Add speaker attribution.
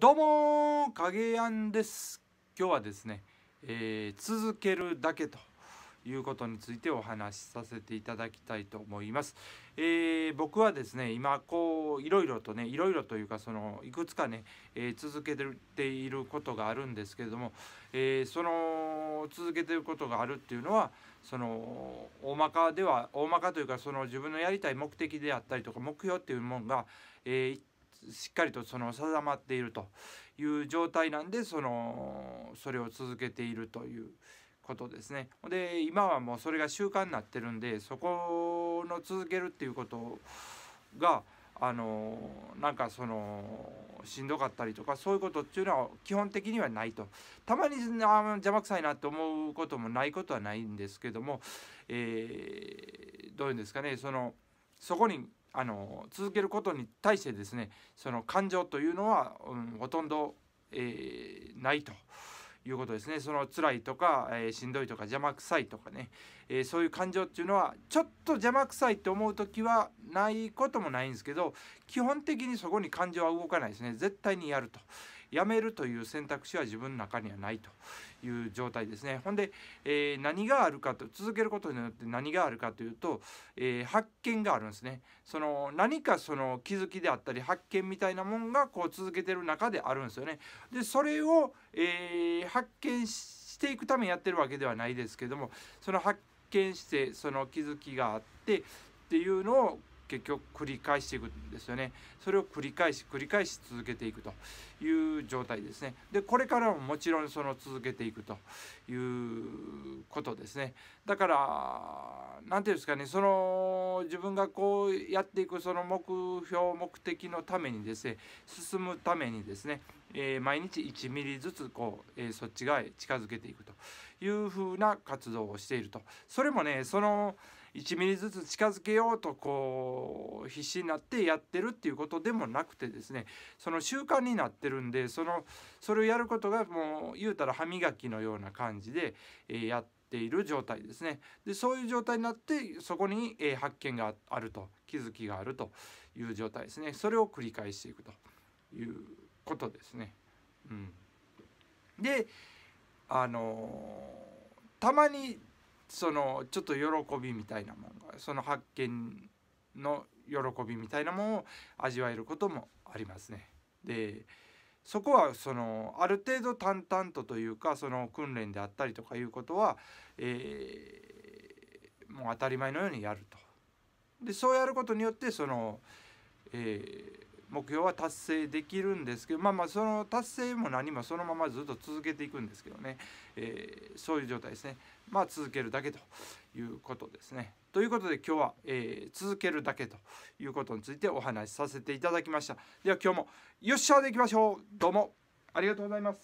Speaker 1: どうも影やんです今日はですね、えー、続けるだけということについてお話しさせていただきたいと思います。えー、僕はですね今こういろいろとねいろいろというかそのいくつかね、えー、続けていることがあるんですけれども、えー、その続けてることがあるっていうのはその大まかでは大まかというかその自分のやりたい目的であったりとか目標っていうもんが、えー、しっかりとその定まっているという状態なんでそのそれを続けているということですね。で今はもうそれが習慣になってるんでそこの続けるっていうことがあのなんかそのしんどかったりとかそういうことっていうのは基本的にはないとたまにあ邪魔くさいなって思うこともないことはないんですけども、えー、どういうんですかねそのそこにあの続けることに対してですねその感情というのは、うん、ほとんど、えー、ないと。いうことですねその辛いとか、えー、しんどいとか邪魔くさいとかね、えー、そういう感情っていうのはちょっと邪魔くさいって思う時はないこともないんですけど基本的にそこに感情は動かないですね絶対にやると辞めるという選択肢は自分の中にはないという状態ですね。ほんで、えー、何があるかと続けることによって何があるかというと、えー、発見があるんですね。その何かその気づきであったり発見みたいなもんがこう続けてる中であるんですよね。でそれを、えー、発見していくためにやってるわけではないですけどもその発見してその気づきがあってっていうのを結局繰り返していくんですよねそれを繰り返し繰り返し続けていくという状態ですねでこれからももちろんその続けていくということですねだから何て言うんですかねその自分がこうやっていくその目標目的のためにですね進むためにですね、えー、毎日1ミリずつこう、えー、そっち側へ近づけていくというふうな活動をしているとそれもねその1ミリずつ近づけようとこう必死になってやってるっていうことでもなくてですねその習慣になってるんでそのそれをやることがもう言うたら歯磨きのような感じで、えー、やってっている状態ですねでそういう状態になってそこに、え発見があると気づきがあるという状態ですねそれを繰り返していくということですね。うん、であのたまにそのちょっと喜びみたいなもんがその発見の喜びみたいなものを味わえることもありますね。でそこはそのある程度淡々とというかその訓練であったりとかいうことは、えー、もう当たり前のようにやると。でそうやることによってその、えー、目標は達成できるんですけどまあまあその達成も何もそのままずっと続けていくんですけどね、えー、そういう状態ですねまあ続けるだけということですね。ということで今日は、えー、続けるだけということについてお話しさせていただきました。では今日もよっしゃでいきましょうどうもありがとうございます。